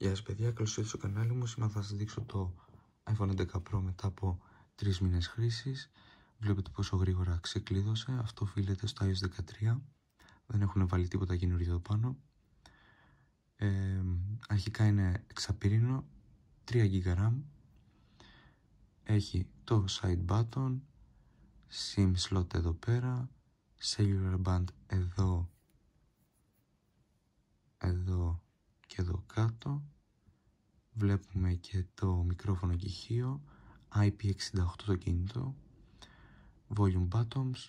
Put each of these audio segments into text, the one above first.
Γεια σας παιδιά, καλώς ήρθατε στο κανάλι μου. Σήμερα θα σας δείξω το iPhone 11 Pro μετά από 3 μήνες χρήσης. Βλέπετε πόσο γρήγορα ξεκλείδωσε. Αυτό οφείλεται στο iOS 13. Δεν έχουν βάλει τίποτα καινούργιο εδώ πάνω. Ε, αρχικά είναι εξαπύρινο, 3 GB RAM. Έχει το side button, SIM slot εδώ πέρα, cellular band εδώ, εδώ και εδώ κάτω βλέπουμε και το μικρόφωνο κηχείο IP68 το κινητό volume buttons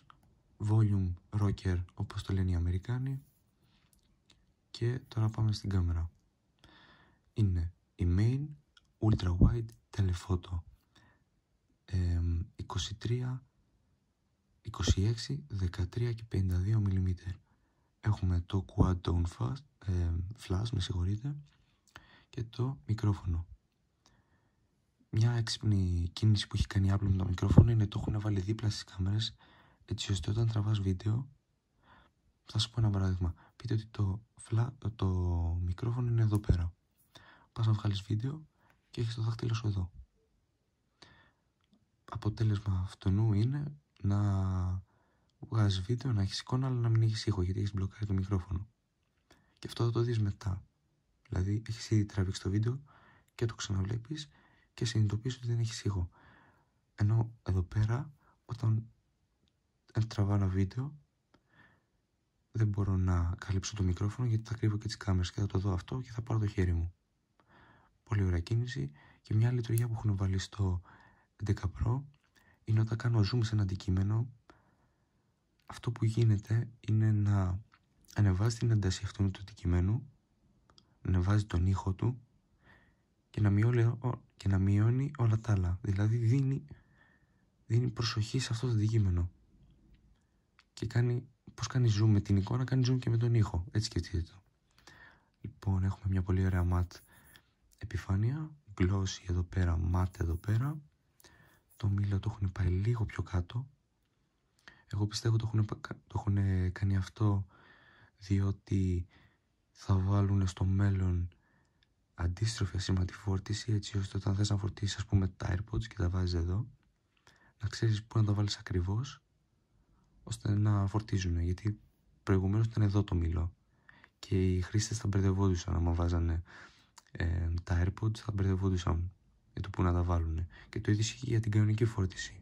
volume rocker όπως το λένε οι Αμερικάνοι και τώρα πάμε στην κάμερα είναι η main ultra wide telephoto 23 26, 13 και 52 mm έχουμε το quad tone fast, ε, flash με συγχωρείτε, και το μικρόφωνο. Μια έξυπνη κίνηση που έχει κάνει η Apple με το μικρόφωνο είναι το έχουν βάλει δίπλα στις κάμερες έτσι ώστε όταν τραβάς βίντεο θα σου πω ένα παράδειγμα. Πείτε ότι το, φλα, το μικρόφωνο είναι εδώ πέρα. Πας να βγάλεις βίντεο και έχεις το δάχτυλο σου εδώ. Αποτέλεσμα αυτού είναι να βγάζεις βίντεο να έχεις εικόνα, αλλά να μην έχεις ήχο γιατί έχεις μπλοκάρει το μικρόφωνο. Και αυτό θα το δεις μετά. Δηλαδή, έχεις ήδη τραβήξει το βίντεο και το ξαναβλέπεις και συνειδητοποιείς ότι δεν έχεις ήχο. Ενώ εδώ πέρα, όταν τραβάω ένα βίντεο, δεν μπορώ να καλύψω το μικρόφωνο γιατί θα κρύβω και τις κάμερες και θα το δω αυτό και θα πάρω το χέρι μου. Πολύ ωραία κίνηση. Και μια λειτουργία που έχουν βάλει στο 11 Pro είναι όταν κάνω zoom σε ένα αντικείμενο αυτό που γίνεται είναι να ανεβάζει την ένταση αυτού του αντικειμένου, να ανεβάζει τον ήχο του και να, μειώνει, και να όλα τα άλλα. Δηλαδή δίνει, προσοχή σε αυτό το αντικείμενο. Και κάνει, πώς κάνει zoom με την εικόνα, κάνει zoom και με τον ήχο. Έτσι σκεφτείτε το. Λοιπόν, έχουμε μια πολύ ωραία ματ επιφάνεια. Γκλώσση εδώ πέρα, ματ εδώ πέρα. Το μήλο το έχουν πάει λίγο πιο κάτω, εγώ πιστεύω το έχουν, το έχουν κάνει αυτό διότι θα βάλουν στο μέλλον αντίστροφη ασήμαντη φόρτιση έτσι ώστε όταν θες να φορτίσεις ας πούμε τα AirPods και τα βάζεις εδώ να ξέρεις πού να τα βάλεις ακριβώς ώστε να φορτίζουν γιατί προηγουμένως ήταν εδώ το μήλο και οι χρήστες θα μπερδευόντουσαν άμα βάζανε ε, τα AirPods θα μπερδευόντουσαν για το πού να τα βάλουν και το ίδιο ισχύει για την κανονική φόρτιση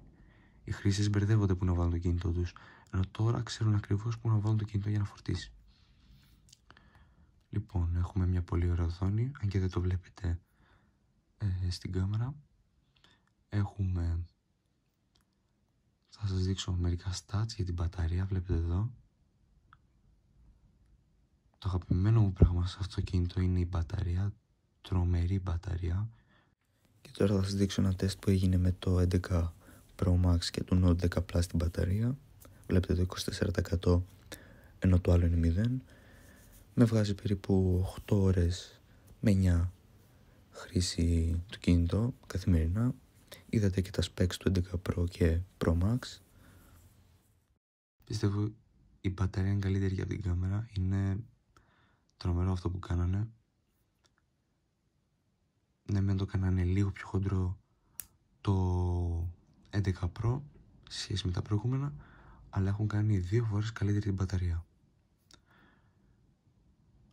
οι χρήστες μπερδεύονται που να βάλουν το κινητό τους, ενώ τώρα ξέρουν ακριβώς που να βάλουν το κινητό για να φορτίσει. Λοιπόν, έχουμε μια πολύ ωραία οθόνη, αν και δεν το βλέπετε ε, στην κάμερα. Έχουμε, θα σας δείξω μερικά stats για την μπαταρία, βλέπετε εδώ. Το αγαπημένο μου πράγμα σε αυτό το κινητό είναι η μπαταρία, τρομερή μπαταρία. Και τώρα θα σας δείξω ένα τεστ που έγινε με το 11 Pro Max και του Note 10 Plus την μπαταρία βλέπετε το 24% ενώ το άλλο είναι 0 με βγάζει περίπου 8 ώρες με 9 χρήση του κινητό καθημερινά είδατε και τα specs του 11 Pro και Pro Max πιστεύω η μπαταρία είναι καλύτερη για την κάμερα είναι τρομερό αυτό που κάνανε ναι μεν το κάνανε λίγο πιο χοντρό το 11 Pro σχέση με τα προηγούμενα, αλλά έχουν κάνει δύο φορές καλύτερη την μπαταρία.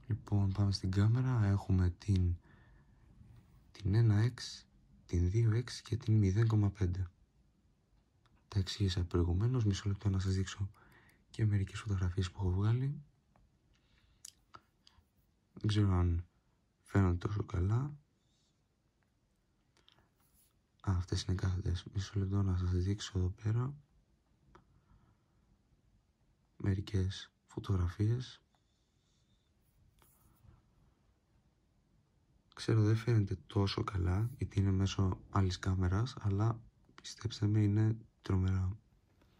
Λοιπόν, πάμε στην κάμερα. Έχουμε την, την 1X, την 2X και την 0,5. Τα εξήγησα προηγουμένως, μισό λεπτό να σας δείξω και μερικές φωτογραφίες που έχω βγάλει. Δεν ξέρω αν φαίνονται τόσο καλά, αυτές είναι κάθετες. Μισό λεπτό να σας δείξω εδώ πέρα μερικές φωτογραφίες. Ξέρω δεν φαίνεται τόσο καλά γιατί είναι μέσω άλλης κάμερας αλλά πιστέψτε με είναι τρομερά.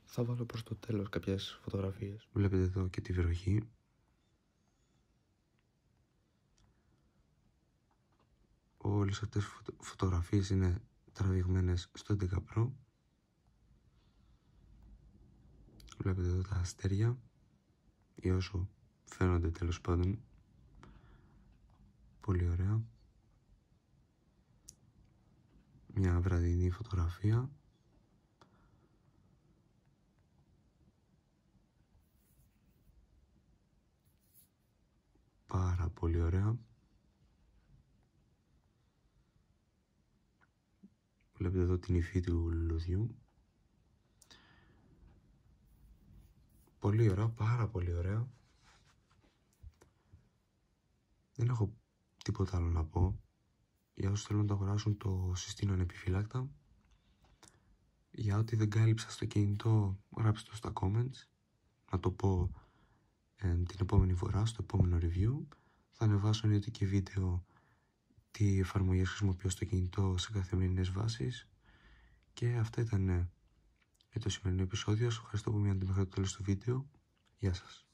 Θα βάλω προς το τέλος κάποιες φωτογραφίες. Βλέπετε εδώ και τη βροχή. Όλες αυτές οι φωτογραφίες είναι τραβηγμένες στο 10 Pro βλέπετε εδώ τα αστέρια ή όσο φαίνονται τέλος πάντων πολύ ωραία μια βραδινή φωτογραφία πάρα πολύ ωραία Βλέπετε εδώ την υφή του λουλουδιού. Πολύ ωραίο, πάρα πολύ ωραίο. Δεν έχω τίποτα άλλο να πω. Για όσους θέλουν να το αγοράσουν το συστήνω ανεπιφυλάκτα. Για ό,τι δεν κάλυψα στο κινητό γράψτε το στα comments. Να το πω ε, την επόμενη φορά, στο επόμενο review. Θα ανεβάσω εννοείται και βίντεο τι εφαρμογές χρησιμοποιώ στο κινητό σε καθημερινές βάσεις και αυτά ήταν για ε, το σημερινό επεισόδιο. Σας ευχαριστώ που μείνατε μέχρι το τέλος του βίντεο. Γεια σας.